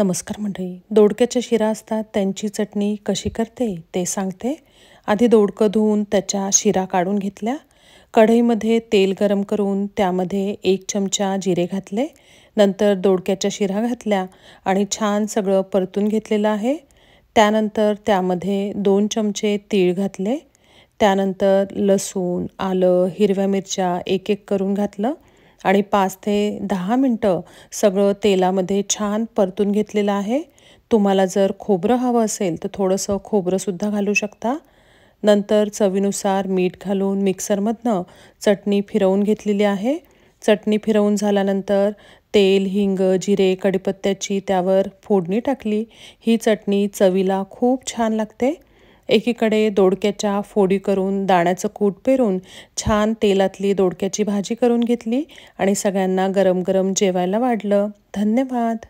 नमस्कार मंडळी दोडक्याच्या शिरा असतात त्यांची चटणी कशी करते ते सांगते आधी दोडकं धुवून त्याच्या शिरा काढून घेतल्या कढईमध्ये तेल गरम करून त्यामध्ये एक चमचा जिरे घातले नंतर दोडक्याच्या शिरा घातल्या आणि छान सगळं परतून घेतलेलं आहे त्यानंतर त्यामध्ये दोन चमचे तीळ घातले त्यानंतर लसूण आलं हिरव्या मिरच्या एक एक करून घातलं आणि पाच ते दहा मिनटं सगळं तेलामध्ये छान परतून घेतलेलं आहे तुम्हाला जर खोबरं हवं असेल तर थोडंसं खोबरंसुद्धा घालू शकता नंतर चवीनुसार मीठ घालून मिक्सरमधनं चटणी फिरवून घेतलेली आहे चटणी फिरवून झाल्यानंतर तेल हिंग जिरे कडीपत्त्याची त्यावर फोडणी टाकली ही चटणी चवीला खूप छान लागते एकीकडे दोडक्याच्या फोडी करून दाण्याचं कूट पेरून छान तेलातली दोडक्याची भाजी करून घेतली आणि सगळ्यांना गरम गरम जेवायला वाढलं धन्यवाद